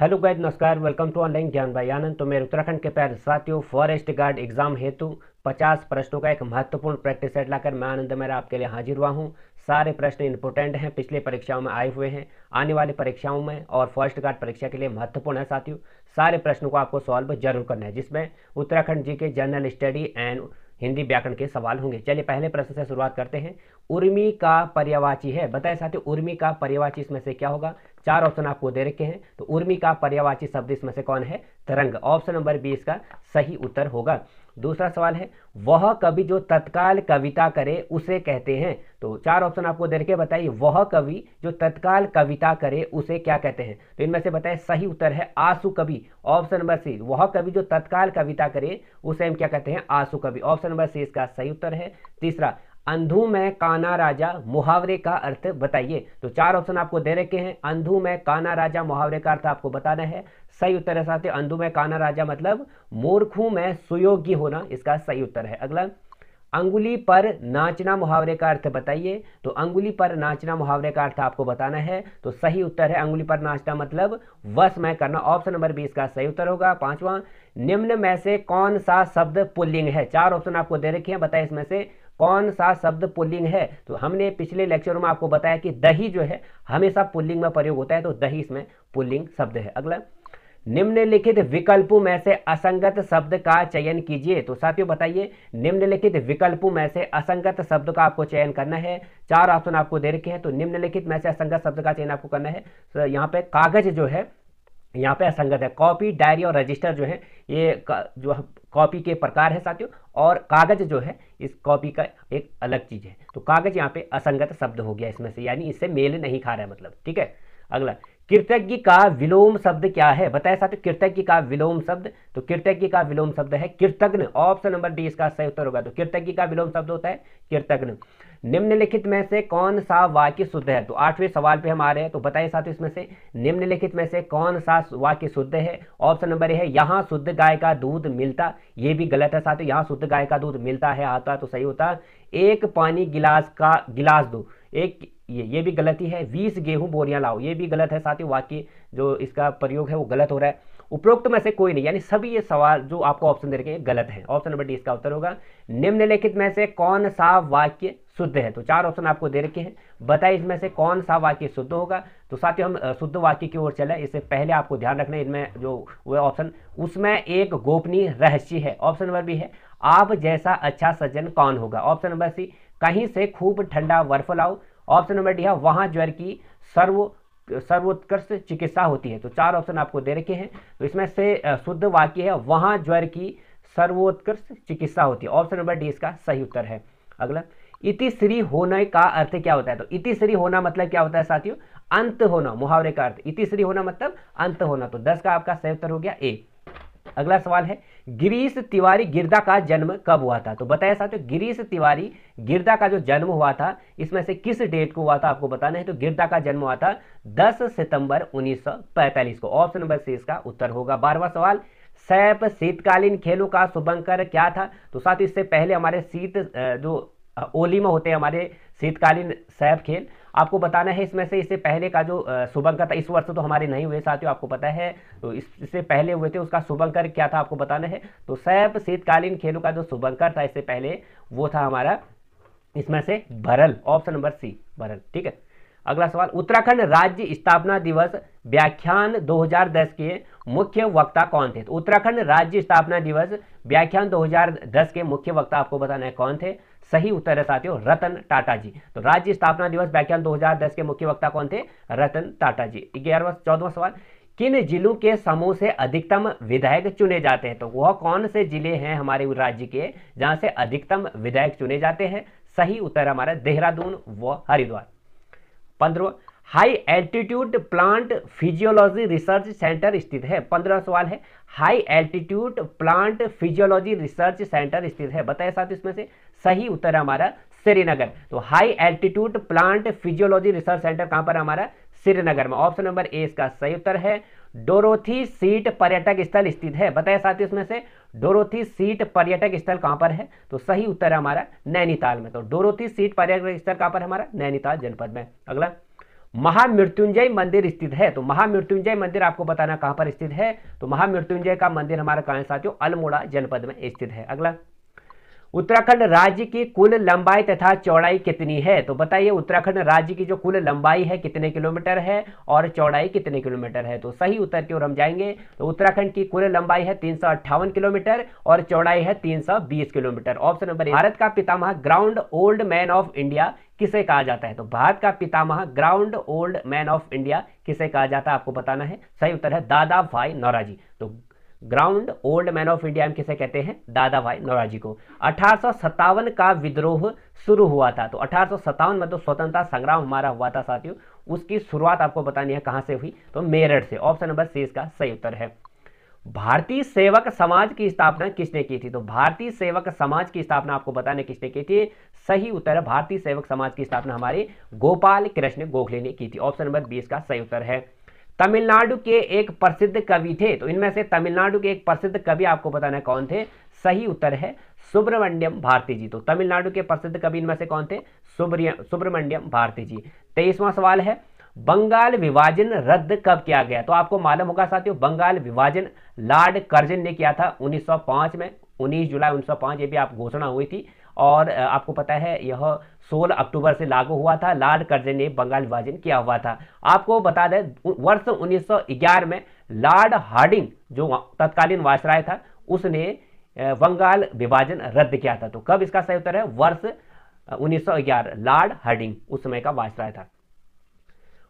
hello guys नमस्कार welcome to online Gyan भाई आनंद तो मेरे उत्तराखंड के प्यारे साथियों फॉरेस्ट गार्ड एग्जाम हेतु 50 प्रश्नों का एक महत्वपूर्ण प्रैक्टिस सेट लाकर मैं आनंद मेरा आपके लिए हाजिर हुआ हूँ सारे प्रश्न इंपोर्टेंट हैं पिछले परीक्षाओं में आए हुए हैं आने वाली परीक्षाओं में और फॉरेस्ट गार्ड परीक्षा के लिए महत्वपूर्ण है साथियों सारे प्रश्नों को आपको सॉल्व जरूर करना है जिसमें उत्तराखंड जी के जनरल स्टडी एंड हिंदी व्याकरण के सवाल होंगे चलिए पहले प्रश्न से शुरुआत करते हैं उर्मी का पर्यावाची है बताए साथ उर्मी का पर्यावाची इसमें से क्या होगा चार ऑप्शन आपको दे रखे हैं तो उर्मी का पर्यावाची शब्द इसमें से कौन है तरंग ऑप्शन नंबर बी इसका सही उत्तर होगा दूसरा सवाल है वह कवि जो तत्काल कविता करे उसे कहते हैं तो चार ऑप्शन आपको दे के बताइए वह कवि जो तत्काल कविता करे उसे क्या कहते हैं तो इनमें से बताए सही उत्तर है आसु कवि ऑप्शन नंबर सी वह कवि जो तत्काल कविता करे उसे हम क्या कहते हैं आसु कवि ऑप्शन नंबर सी इसका सही उत्तर है तीसरा अंधू में काना राजा मुहावरे का अर्थ बताइए तो चार ऑप्शन आपको दे रखे हैं अंधू में काना राजा मुहावरे का अर्थ आपको बताना है सही उत्तर है साथ ही अंधू में काना राजा मतलब मूर्खों में सुयोग्य होना इसका सही उत्तर है अगला अंगुली पर नाचना मुहावरे का अर्थ बताइए तो अंगुली पर नाचना मुहावरे का अर्थ आपको बताना है तो सही उत्तर है अंगुली पर नाचना मतलब वश में करना ऑप्शन नंबर बीस का सही उत्तर होगा पांचवा निम्न में से कौन सा शब्द पुल्लिंग है चार ऑप्शन आपको दे रखे हैं बताइए इसमें से कौन सा शब्द पुल्लिंग है तो हमने पिछले लेक्चर में आपको बताया कि दही जो है हमेशा पुल्लिंग में प्रयोग होता है तो दही इसमें पुल्लिंग शब्द है अगला निम्नलिखित विकल्पों में से असंगत शब्द का चयन कीजिए तो साथियों बताइए निम्नलिखित विकल्पों में से असंगत शब्द का आपको चयन करना है चार ऑप्शन आपको दे रखे हैं तो निम्नलिखित में से असंगत शब्द का चयन आपको करना है तो यहाँ पे कागज जो है यहाँ पे असंगत है कॉपी डायरी और रजिस्टर जो है ये जो कॉपी के प्रकार है साथियों और कागज जो है इस कॉपी का एक अलग चीज है तो कागज यहाँ पे असंगत शब्द हो गया इसमें से यानी इससे मेल नहीं खा रहा है मतलब ठीक है अगला कृतज्ञ का विलोम शब्द क्या है बताए साथियों कृतज्ञ का विलोम शब्द तो कृतज्ञ का विलोम शब्द है कृतज्ञ ऑप्शन नंबर डी इसका सही उत्तर होगा तो कृतज्ञ का विलोम शब्द होता है कृतज्ञ निम्नलिखित में से कौन सा वाक्य शुद्ध है तो आठवें सवाल पे हम आ रहे हैं तो बताइए साथियों इसमें से निम्नलिखित में से कौन सा वाक्य शुद्ध है ऑप्शन नंबर ए है यहाँ शुद्ध गाय का दूध मिलता ये भी गलत है साथियों यहाँ शुद्ध गाय का दूध मिलता है आता तो सही होता एक पानी गिलास का गिलास दो एक ये ये भी गलती है बीस गेहूं बोरियां लाओ ये भी गलत है साथ ही वाक्य जो इसका प्रयोग है वो गलत हो रहा है उपरोक्त में से कोई नहीं यानी सभी ये सवाल जो आपको ऑप्शन दे रखे हैं गलत है ऑप्शन नंबर डी इसका उत्तर होगा निम्नलिखित में से कौन सा वाक्य शुद्ध है तो चार ऑप्शन आपको दे रखे हैं बताइए इसमें से कौन सा वाक्य शुद्ध होगा तो साथ ही हम शुद्ध वाक्य की ओर चले इससे पहले आपको ध्यान रखना है इनमें जो वह ऑप्शन उसमें एक गोपनीय रहस्य है ऑप्शन नंबर बी है आप जैसा अच्छा सज्जन कौन होगा ऑप्शन नंबर सी कहीं से खूब ठंडा बर्फ लाओ ऑप्शन नंबर डी है वहां ज्वर की सर्व सर्वोत्कृष्ट चिकित्सा होती है तो चार ऑप्शन आपको दे रखे हैं तो इसमें से शुद्ध वाक्य है वहां ज्वर की सर्वोत्कृष्ट चिकित्सा होती है ऑप्शन नंबर डी इसका सही उत्तर है अगला इतिश्री होने का अर्थ क्या होता है तो इतिश्री होना मतलब क्या होता है साथियों अंत होना मुहावरे का अर्थ इतिश्री होना मतलब अंत होना तो दस का आपका सही उत्तर हो गया ए अगला सवाल है गिरीश तिवारी गिरदा का जन्म कब हुआ था तो बताया साथियों गिरीश तिवारी गिरदा का जो जन्म हुआ था इसमें से किस डेट को हुआ था आपको बताना है तो गिरदा का जन्म हुआ था 10 सितंबर 1945 को ऑप्शन नंबर सी इसका उत्तर होगा बारहवा सवाल सैप शीतकालीन खेलों का शुभंकर क्या था तो साथ इससे पहले हमारे शीत जो ओली में होते हैं हमारे शीतकालीन सैब खेल आपको बताना है इसमें से इससे पहले का जो शुभंकर था इस वर्ष तो हमारे नहीं हुए साथियों आपको पता है तो इससे पहले हुए थे उसका शुभंकर क्या था आपको बताना है तो सैब शीतकालीन खेलों का जो शुभंकर था इससे पहले वो था हमारा इसमें से भरल ऑप्शन नंबर सी भरल ठीक है अगला सवाल उत्तराखंड राज्य स्थापना दिवस व्याख्यान 2010 के मुख्य वक्ता कौन थे तो उत्तराखंड राज्य स्थापना दिवस व्याख्यान 2010 के मुख्य वक्ता आपको बताना है कौन थे सही उत्तर है साथियों रतन टाटा जी तो राज्य स्थापना दिवस व्याख्यान 2010 के मुख्य वक्ता कौन थे रतन टाटा जी ग्यारहवा चौदवा सवाल किन जिलों के समूह से अधिकतम विधायक चुने जाते हैं तो वह कौन से जिले हैं हमारे राज्य के जहां से अधिकतम विधायक चुने जाते हैं सही उत्तर हमारा देहरादून व हरिद्वार पंद्रह high altitude plant physiology research centre स्थित है पंद्रह सवाल है high altitude plant physiology research centre स्थित है बताए साथ इसमें से सही उत्तर हमारा श्रीनगर तो high altitude plant physiology research centre कहां पर हमारा श्रीनगर में ऑप्शन नंबर ए इसका सही उत्तर है डोरोथी सीट पर्यटक स्थल स्थित है बताए साथ इसमें से डोरोथी सीट पर्यटक स्थल कहां पर है तो सही उत्तर हमारा नैनीताल में तो डोरोथी सीट पर्यटक स्थल कहां पर हमारा नैनीताल जनपद में अगला महामृत्युंजय मंदिर स्थित है तो महामृत्युंजय मंदिर आपको बताना कहां पर स्थित है तो महामृत्युंजय का मंदिर हमारे कहां साथियों अल्मोड़ा जनपद में स्थित है अगला उत्तराखंड राज्य की कुल लंबाई तथा चौड़ाई कितनी है तो बताइए उत्तराखंड राज्य की जो कुल लंबाई है कितने किलोमीटर है और चौड़ाई कितने किलोमीटर है तो सही उत्तर की ओर हम जाएंगे तो उत्तराखंड की कुल लंबाई है तीन किलोमीटर और चौड़ाई है 320 किलोमीटर ऑप्शन नंबर भारत का पितामह grand old man of India किसे कहा जाता है तो भारत का पितामह grand old man of India किसे कहा जाता है आपको बताना है सही उत्तर है दादा भाई नौराजी तो grand old man of India हम किसे कहते हैं दादा भाई नौराजी को अठारह का विद्रोह शुरू हुआ था तो अठारह में तो स्वतंत्रता संग्राम हमारा हुआ था साथियों उसकी शुरुआत आपको बतानी है कहां से हुई तो मेरठ से ऑप्शन नंबर सी इसका सही उत्तर है भारतीय सेवक समाज की स्थापना किसने की थी तो भारतीय सेवक समाज की स्थापना आपको बताने किसने की थी सही उत्तर है भारतीय सेवक समाज की स्थापना हमारे गोपाल कृष्ण गोखले ने की थी ऑप्शन नंबर बीस का सही उत्तर है तमिलनाडु के एक प्रसिद्ध कवि थे तो इनमें से तमिलनाडु के एक प्रसिद्ध कवि आपको बताना कौन थे सही उत्तर है सुब्रमण्यम भारती जी तो तमिलनाडु के प्रसिद्ध कवि इनमें से कौन थे सुब्रिय सुब्रमण्यम भारती जी तेईसवां सवाल है बंगाल विभाजन रद्द कब किया गया तो आपको मालूम होगा साथियों बंगाल विभाजन लॉर्ड कर्जन ने किया था 1905 में 19 जुलाई 1905 ये भी आप घोषणा हुई थी और आपको पता है यह 16 अक्टूबर से लागू हुआ था लॉर्ड कर्जन ने बंगाल विभाजन किया हुआ था आपको बता दें वर्ष 1911 में लॉर्ड हार्डिंग जो तत्कालीन वायसराय था उसने बंगाल विभाजन रद्द किया था तो कब इसका सही उत्तर है वर्ष 1911 लॉर्ड हार्डिंग उस समय का वायसराय था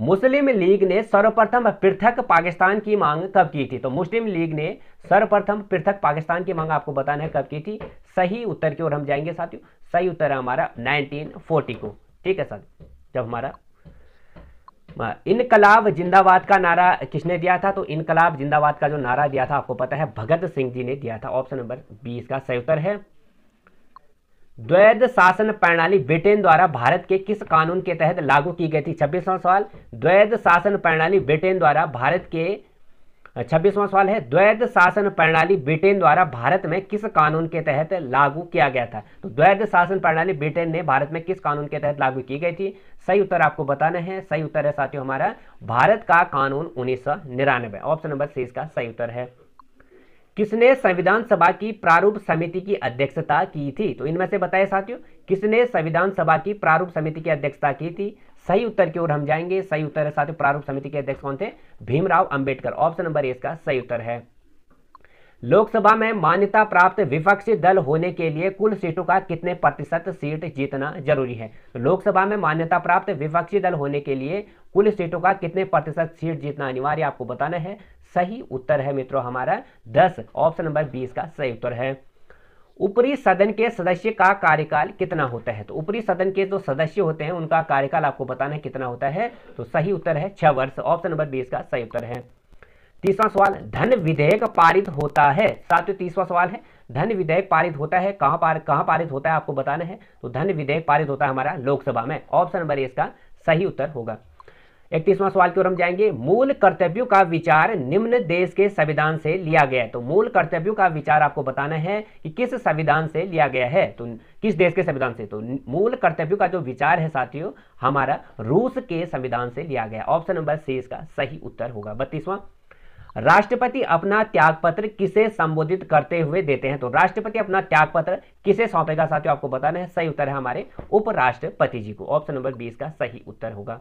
मुस्लिम लीग ने सर्वप्रथम पृथक पाकिस्तान की मांग कब की थी तो मुस्लिम लीग ने सर्वप्रथम पृथक पाकिस्तान की मांग आपको बताना है कब की थी सही उत्तर की ओर हम जाएंगे साथियों सही उत्तर है हमारा 1940 को ठीक है सर जब हमारा इनकलाब जिंदाबाद का नारा किसने दिया था तो इनकलाब जिंदाबाद का जो नारा दिया था आपको पता है भगत सिंह जी ने दिया था ऑप्शन नंबर बीस का सही उत्तर है द्वैध शासन प्रणाली ब्रिटेन द्वारा भारत के किस कानून के तहत लागू की गई थी छब्बीसवां सवाल द्वैध शासन प्रणाली ब्रिटेन द्वारा भारत के छब्बीसवां सवाल है द्वैध शासन प्रणाली ब्रिटेन द्वारा भारत में किस कानून के तहत लागू किया गया था तो द्वैध शासन प्रणाली ब्रिटेन ने भारत में किस कानून के तहत लागू की गई थी सही उत्तर आपको बताना है सही उत्तर है साथियों हमारा भारत का कानून उन्नीस ऑप्शन नंबर सी इसका सही उत्तर है किसने संविधान सभा की प्रारूप समिति की अध्यक्षता की थी तो इनमें से बताए साथियों किसने संविधान सभा की प्रारूप समिति की अध्यक्षता की थी सही उत्तर की ओर हम जाएंगे सही उत्तर है साथियों प्रारूप समिति के अध्यक्ष कौन थे Bhimrao Ambedkar option number A इसका सही उत्तर है लोकसभा में मान्यता प्राप्त विपक्षी दल होने के लिए कुल सीटों का कितने प्रतिशत सीट जीतना जरूरी है तो लोकसभा में मान्यता प्राप्त विपक्षी दल होने के लिए कुल सीटों का कितने प्रतिशत सीट जीतना अनिवार्य आपको बताना है सही उत्तर है मित्रों हमारा दस ऑप्शन नंबर बीस का सही उत्तर है ऊपरी सदन के सदस्य का कार्यकाल कितना होता है तो ऊपरी सदन के जो सदस्य होते हैं उनका कार्यकाल आपको बताना है कितना होता है तो सही उत्तर है छह वर्ष ऑप्शन नंबर बीस का सही उत्तर है तीसवा सवाल धन विधेयक पारित होता है साथ ही तीसवा सवाल है धन विधेयक पारित होता है कहां पार कहां पारित होता है आपको बताना है तो धन विधेयक पारित होता है हमारा लोकसभा में ऑप्शन नंबर ए इसका सही उत्तर होगा इकतीसवां सवाल की ओर हम जाएंगे मूल कर्तव्यों का विचार निम्न देश के संविधान से लिया गया है तो मूल कर्तव्यों का विचार आपको बताना है कि किस संविधान से लिया गया है तो किस देश के संविधान से तो मूल कर्तव्यों का जो विचार है साथियों हमारा रूस के संविधान से लिया गया ऑप्शन नंबर सी इसका सही उत्तर होगा बत्तीसवां राष्ट्रपति अपना त्यागपत्र किसे संबोधित करते हुए देते हैं तो राष्ट्रपति अपना त्यागपत्र किसे सौंपेगा साथियों आपको बताना है सही उत्तर है हमारे उपराष्ट्रपति जी को ऑप्शन नंबर बीस का सही उत्तर होगा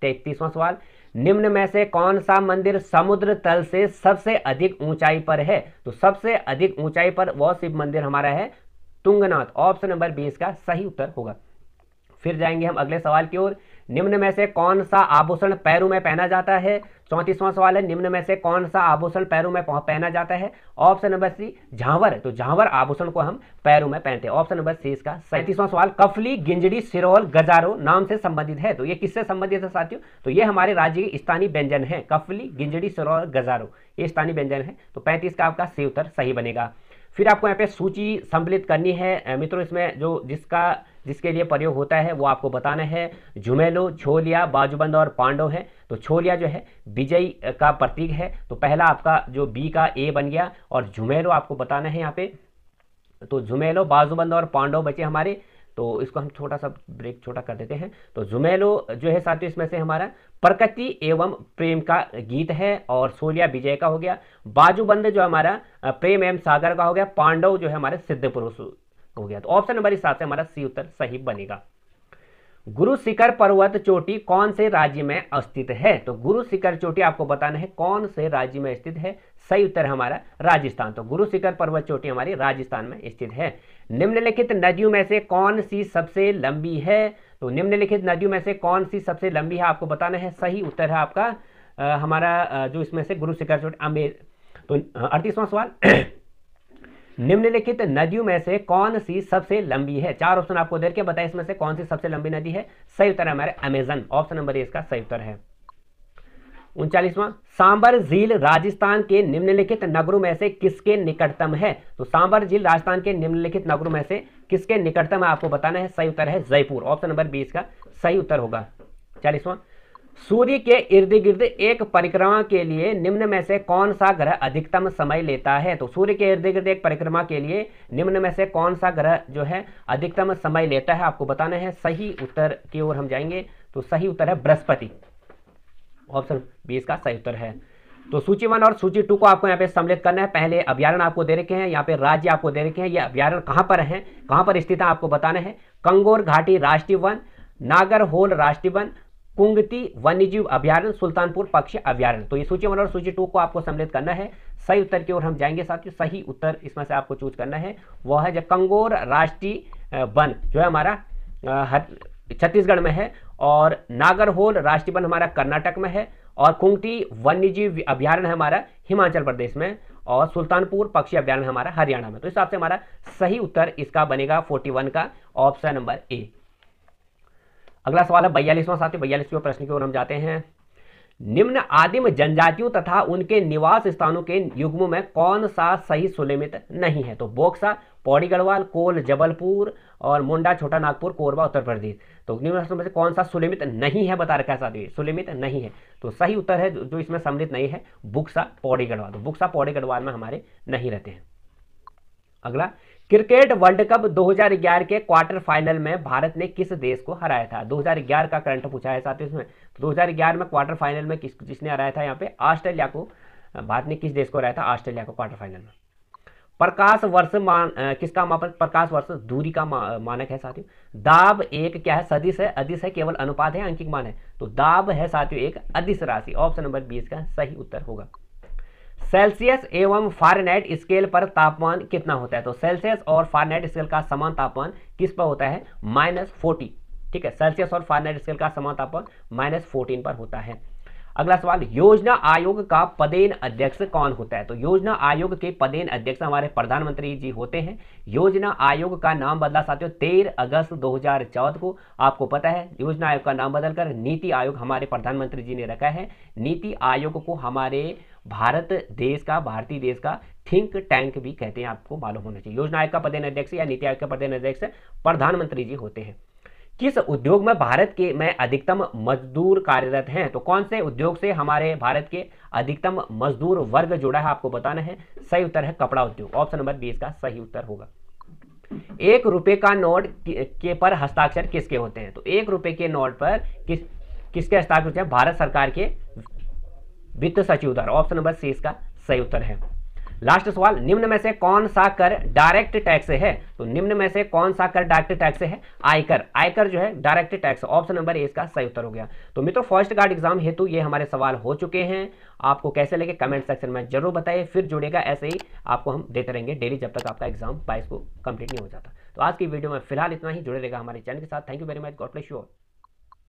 तैतीसवां सवाल निम्न में से कौन सा मंदिर समुद्र तल से सबसे अधिक ऊंचाई पर है तो सबसे अधिक ऊंचाई पर वह शिव मंदिर हमारा है तुंगनाथ ऑप्शन नंबर बीस का सही उत्तर होगा फिर जाएंगे हम अगले सवाल की ओर निम्न में से कौन सा आभूषण पैरों में पहना जाता है चौंतीसवां सवाल है निम्न में से कौन सा आभूषण पैरों में पहना जाता है ऑप्शन नंबर सी झांवर तो झांवर आभूषण को हम पैरों में पहनते हैं ऑप्शन नंबर सी इसका सैंतीसवां सवाल कफली गिंजड़ी सिरोल गजारो नाम से संबंधित है तो ये किससे संबंधित है साथियों तो ये हमारे राज्य के स्थानीय व्यंजन है कफली गिंजड़ी सिरोल गजारो ये स्थानीय व्यंजन है तो पैंतीस का आपका सी उत्तर सही बनेगा फिर आपको यहाँ पे सूची सम्मिलित करनी है मित्रों इसमें जो जिसका जिसके लिए प्रयोग होता है वो आपको बताना है झुमेलो छोलिया बाजूबंद और पांडव है तो छोलिया जो है विजय का प्रतीक है तो पहला आपका जो बी का ए बन गया और झुमेलो आपको बताना है यहाँ पे तो झुमेलो बाजूबंद और पांडव बचे हमारे तो इसको हम छोटा सा ब्रेक छोटा कर देते हैं तो झुमेलो जो है साथियों इसमें से हमारा प्रकृति एवं प्रेम का गीत है और सोलिया विजय का हो गया बाजूबंद जो हमारा प्रेम एवं सागर का हो गया पांडव जो है हमारे सिद्ध पुरुष हो गया तो ऑप्शन नंबर सात से हमारा सी उत्तर सही बनेगा गुरु शिखर पर्वत चोटी कौन से राज्य में स्थित है तो गुरु शिखर चोटी आपको बताना है कौन से राज्य में स्थित है सही उत्तर हमारा राजस्थान तो गुरु शिखर पर्वत चोटी हमारी राजस्थान में स्थित है निम्नलिखित नदियों में से कौन सी सबसे लंबी है तो निम्नलिखित नदियों में से कौन सी सबसे लंबी है आपको बताना है सही उत्तर है आपका आ, हमारा जो इसमें से गुरु शिखर चोटी अम्बे तो अड़तीसवां सवाल निम्नलिखित नदियों में से कौन सी सबसे लंबी है चार ऑप्शन आपको देख के बताए इसमें से कौन सी सबसे लंबी नदी है सही उत्तर हमारे अमेजन ऑप्शन नंबर इसका सही उत्तर है उनचालीसवा सांबर झील राजस्थान के निम्नलिखित नगरों में से किसके निकटतम है तो सांबर झील राजस्थान के निम्नलिखित नगरों में से किसके निकटतम है आपको बताना है सही उत्तर है जयपुर ऑप्शन नंबर बीस का सही उत्तर होगा चालीसवां सूर्य के इर्द गिर्द एक परिक्रमा के लिए निम्न में से कौन सा ग्रह अधिकतम समय लेता है तो सूर्य के इर्द गिर्द एक परिक्रमा के लिए निम्न में से कौन सा ग्रह जो है अधिकतम समय लेता है आपको बताना है सही उत्तर की ओर हम जाएंगे तो सही उत्तर है बृहस्पति ऑप्शन बी इसका सही उत्तर है तो सूची वन और सूची टू को आपको यहाँ पे सम्मिलित करना है पहले अभ्यारण आपको दे रखे हैं यहाँ पे राज्य आपको दे रखे हैं ये अभ्यारण कहाँ पर है कहाँ पर स्थित है आपको बताना है कंगोर घाटी राष्ट्रीय वन नागर होल राष्ट्रीय वन कुंगती वन्यजीव अभ्यारण सुल्तानपुर पक्षी अभ्यारण तो ये सूची वन और सूची टू को आपको सम्मिलित करना है सही उत्तर की ओर हम जाएंगे साथियों सही उत्तर इसमें से आपको चूज करना है वह है जो कंगोर राष्ट्रीय वन जो है हमारा छत्तीसगढ़ में है और नागरहोल राष्ट्रीय वन हमारा कर्नाटक में है और कुंगटी वन्यजीव अभ्यारण्य हमारा हिमाचल प्रदेश में और सुल्तानपुर पक्षी अभ्यारण हमारा हरियाणा में तो इस हिसाब से हमारा सही उत्तर इसका बनेगा 41 का ऑप्शन नंबर ए अगला सवाल है बयालीसवां साथी बयालीसवें प्रश्न की ओर हम जाते हैं निम्न आदिम जनजातियों तथा उनके निवास स्थानों के युग्मों में कौन सा सही सुलेमित नहीं है तो बोक्सा पौड़ी गढ़वाल कोल जबलपुर और मुंडा छोटा नागपुर कोरबा उत्तर प्रदेश तो निम्न निम्नलिखित में से कौन सा सुलेमित नहीं है बता रखा साथ सुलेमित नहीं है तो सही उत्तर है जो इसमें सम्मिलित नहीं है बुक्सा पौड़ी गढ़वाल तो बुक्सा पौड़ी गढ़वाल में हमारे नहीं रहते हैं अगला क्रिकेट वर्ल्ड कप 2011 के क्वार्टर फाइनल में भारत ने किस देश को हराया था 2011 का करंट पूछा है साथ ही इसमें 2011 तो में क्वार्टर फाइनल में किस जिसने हराया था यहाँ पे ऑस्ट्रेलिया को भारत ने किस देश को हराया था ऑस्ट्रेलिया को क्वार्टर फाइनल में प्रकाश वर्ष मान किसका मापन प्रकाश वर्ष दूरी का मा, मानक है साथियों दाब एक क्या है सदिश है अधिस है केवल अनुपात है अंकिक मान है तो दाब है साथियों एक अधिस राशि ऑप्शन नंबर बीस का सही उत्तर होगा सेल्सियस एवं फारेनहाइट स्केल पर तापमान कितना होता है तो सेल्सियस और फारेनहाइट स्केल का समान तापमान किस पर होता है माइनस फोर्टी ठीक है सेल्सियस और फारेनहाइट स्केल का समान तापमान माइनस फोर्टीन पर होता है अगला सवाल योजना आयोग का पदेन अध्यक्ष कौन होता है तो योजना आयोग के पदेन अध्यक्ष हमारे प्रधानमंत्री जी होते हैं योजना आयोग का नाम बदला साथियों तेरह अगस्त 2014 को आपको पता है योजना आयोग का नाम बदलकर नीति आयोग हमारे प्रधानमंत्री जी ने रखा है नीति आयोग को हमारे भारत देश का भारतीय देश का थिंक टैंक भी कहते हैं आपको मालूम होना चाहिए योजना आयोग का प्रधान अध्यक्ष या नीति आयोग का प्रधान अध्यक्ष प्रधानमंत्री जी होते हैं किस उद्योग में भारत के में अधिकतम मजदूर कार्यरत हैं तो कौन से उद्योग से हमारे भारत के अधिकतम मजदूर वर्ग जुड़ा है आपको बताना है सही उत्तर है कपड़ा उद्योग ऑप्शन नंबर बीस का सही उत्तर होगा एक रुपए का नोट के पर हस्ताक्षर किसके होते हैं तो एक रुपए के नोट पर किस किसके हस्ताक्षर होते हैं भारत सरकार के वित्त सचिव द्वारा ऑप्शन नंबर सी इसका सही उत्तर है लास्ट सवाल निम्न में से कौन सा कर डायरेक्ट टैक्स है तो निम्न में से कौन सा कर डायरेक्ट टैक्स है आयकर आयकर जो है direct tax option number A इसका सही उत्तर हो गया तो मित्रों फर्स्ट गार्ड एग्जाम हेतु ये हमारे सवाल हो चुके हैं आपको कैसे लगे कमेंट सेक्शन में जरूर बताइए फिर जुड़ेगा ऐसे ही आपको हम देते रहेंगे डेली जब तक आपका एग्जाम बाईस को कंप्लीट नहीं हो जाता तो आज की वीडियो में फिलहाल इतना ही जुड़े रहेगा हमारे चैनल के साथ thank you very much God bless you